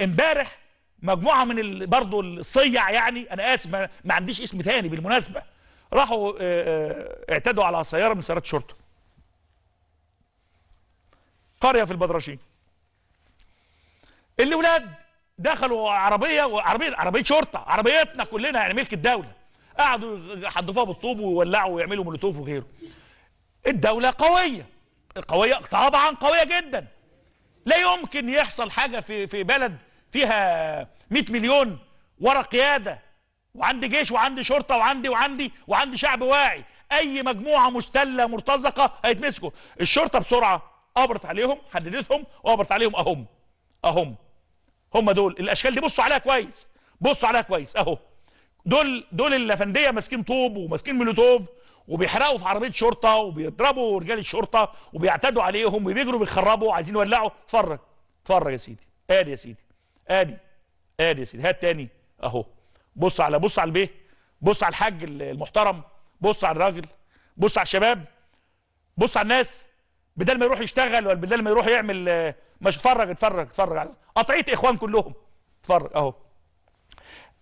امبارح مجموعه من برضه الصيع يعني انا اسف ما عنديش اسم ثاني بالمناسبه راحوا آه، آه، اعتدوا على سياره من سيارات الشرطه قريه في البدرشين الاولاد دخلوا عربيه وعربيه عربيه شرطه عربيتنا كلنا يعني ملك الدوله قعدوا يحدفوها بالطوب ويولعوا ويعملوا مولوتوف وغيره الدوله قويه قويه طبعا قويه جدا لا يمكن يحصل حاجه في في بلد فيها 100 مليون ورا قياده وعندي جيش وعندي شرطه وعندي وعندي وعندي شعب واعي اي مجموعه مستله مرتزقه هيتمسكوا الشرطه بسرعه قبرت عليهم حددتهم وقبرت عليهم اهم اهم هم دول الاشكال دي بصوا عليها كويس بصوا عليها كويس اهو دول دول الافنديه ماسكين طوب وماسكين مولوتوف وبيحرقوا في عربيه شرطه وبيضربوا رجال الشرطه وبيعتدوا عليهم وبيجروا بيخربوا عايزين يولعوا اتفرج اتفرج يا سيدي ادي يا سيدي ادي ادي يا سيدي هات تاني اهو بص على بص على البيه بص على الحاج المحترم بص على الراجل بص على الشباب بص على الناس بدل ما يروح يشتغل ولا بدل ما يروح يعمل آه، مش اتفرج اتفرج اتفرج على قطعيه اخوان كلهم اتفرج اهو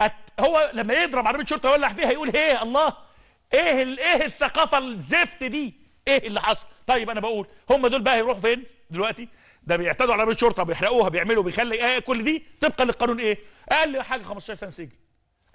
أت... هو لما يضرب عربيه شرطه يولع فيها يقول ايه الله ايه ايه الثقافه الزفت دي ايه اللي حصل طيب انا بقول هم دول بقى هيروحوا فين دلوقتي ده بيعتدوا على عربيه شرطه بيحرقوها بيعملوا بيخلي آه كل دي طبقا للقانون ايه؟ اقل حاجه 15 سنه سجن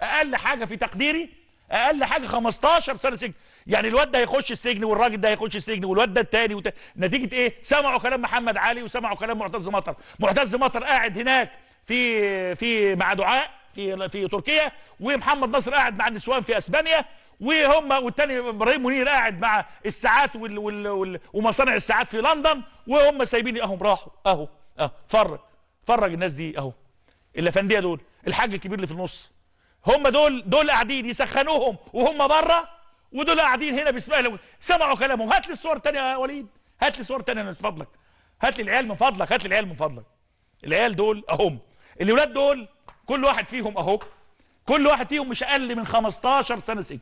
اقل حاجه في تقديري اقل حاجه 15 سنه سجن يعني الواد ده هيخش السجن والراجل ده هيخش السجن والواد ده التاني وت... نتيجه ايه سمعوا كلام محمد علي وسمعوا كلام معتز مطر معتز مطر قاعد هناك في في مع دعاء في في تركيا ومحمد نصر قاعد مع النسوان في اسبانيا وهم والتاني ابراهيم منير قاعد مع الساعات وال وال وال ومصانع الساعات في لندن وهم سايبين اهم راحوا اهو اهو اتفرج اتفرج الناس دي اهو الافنديه دول الحاج الكبير اللي في النص هم دول دول قاعدين يسخنوهم وهم بره ودول قاعدين هنا بيسمعوا سمعوا كلامهم هات لي الصور الثانيه يا وليد هات لي الصور الثانيه من فضلك هات لي العيال من فضلك هات لي العيال من فضلك العيال دول اهم الاولاد دول كل واحد فيهم اهو كل واحد فيهم مش اقل من 15 سنه سجن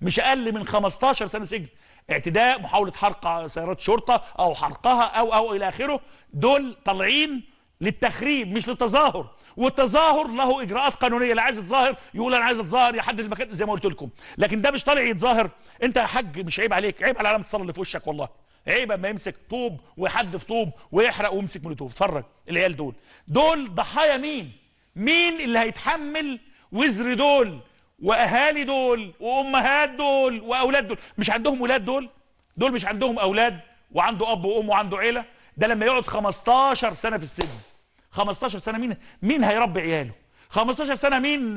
مش اقل من 15 سنه سجن اعتداء محاوله حرق سيارات شرطه او حرقها او او الى اخره دول طالعين للتخريب مش للتظاهر والتظاهر له اجراءات قانونيه اللي عايز يتظاهر يقول انا عايز اتظاهر يحدد المكان زي ما قلت لكم لكن ده مش طالع يتظاهر انت يا حاج مش عيب عليك عيب على علامه الصلاه اللي في وشك والله عيب اما يمسك طوب ويحدف طوب ويحرق ويمسك مولوتوف اتفرج العيال دول دول ضحايا مين مين اللي هيتحمل وزر دول واهالي دول وامهات دول واولاد دول مش عندهم ولاد دول دول مش عندهم اولاد وعنده اب وام وعنده عيله ده لما يقعد 15 سنه في السجن 15 سنه مين مين هيربي عياله 15 سنه مين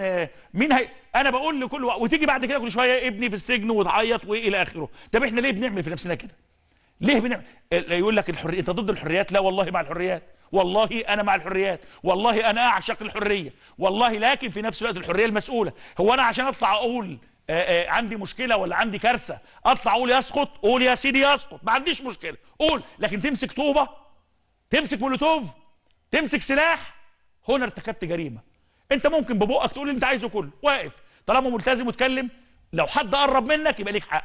مين هي انا بقول لكل وقت وتيجي بعد كده كل شويه ابني في السجن وتعيط والى اخره طب احنا ليه بنعمل في نفسنا كده ليه بنعمل يقول لك الحريه انت ضد الحريات لا والله مع الحريات والله انا مع الحريات والله انا اعشق الحريه والله لكن في نفس الوقت الحريه المسؤوله هو انا عشان اطلع اقول آآ آه، آآ آه، عندي مشكله ولا عندي كارثه اطلع اقول يسقط قول يا سيدي يسقط ما عنديش مشكله قول لكن تمسك طوبه تمسك مولوتوف تمسك سلاح هنا ارتكبت جريمه انت ممكن ببقك تقول اللي انت عايزه كله واقف طالما ملتزم وتكلم لو حد قرب منك يبقى ليك حق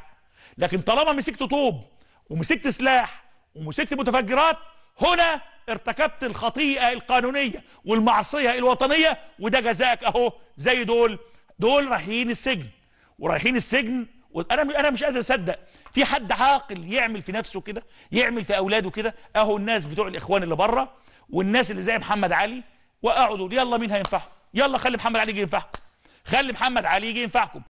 لكن طالما مسكت طوب ومسكت سلاح ومسكت متفجرات هنا ارتكبت الخطيئه القانونيه والمعصيه الوطنيه وده جزاك اهو زي دول دول رايحين السجن ورايحين السجن وانا انا مش قادر اصدق في حد عاقل يعمل في نفسه كده يعمل في اولاده كده اهو الناس بتوع الاخوان اللي بره والناس اللي زي محمد علي واقعدوا يلا مين هينفعهم يلا خلي محمد علي يجي ينفعكم خلي محمد علي يجي ينفعكم